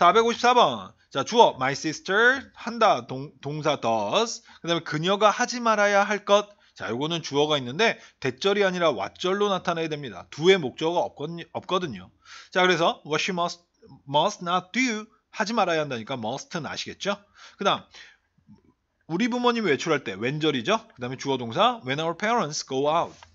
454번. 자, 주어 my sister 한다 동, 동사 does. 그다음에 그녀가 하지 말아야 할 것. 자, 요거는 주어가 있는데 대절이 아니라 왓절로 나타나야 됩니다. 두의 목적어가 없거든, 요 자, 그래서 what she must must not do 하지 말아야 한다니까 must는 아시겠죠? 그다음 우리 부모님 외출할 때 왼절이죠. 그다음에 주어 동사 when our parents go out.